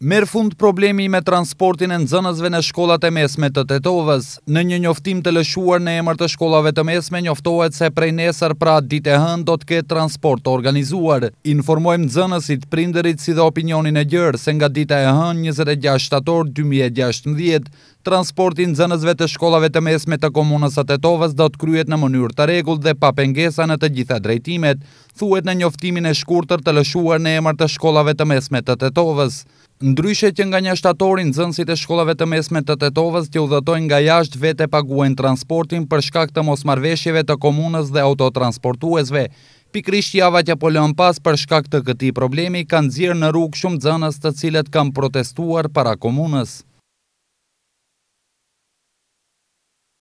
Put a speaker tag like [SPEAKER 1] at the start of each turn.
[SPEAKER 1] Merë fund problemi me transportin e nëzënësve në shkollat e mesme të tetovës. Në një njoftim të lëshuar në emër të shkollave të mesme, njoftohet se prej nesër pra dite hën do të ketë transport të organizuar. Informojmë nëzënësit, prinderit si dhe opinionin e gjërë, se nga dite e hën 26 shtator 2016, transportin nëzënësve të shkollave të mesme të komunës të tetovës do të kryet në mënyrë të regull dhe pa pengesa në të gjitha drejtimet, thuet në njoftimin e shkurtër të lëshuar në emër të shkollave të mesme të tetovës. Ndryshe që nga një shtatorin, zënësit e shkollave të mesme të tetovës që udhëtojnë nga jashtë vete paguen transportin për shkak të mos të komunës dhe autotransportuesve. Pikrisht java që polën pas për shkak të këti problemi, kanë zirë në rukë shumë zënës të cilët kanë protestuar para komunës.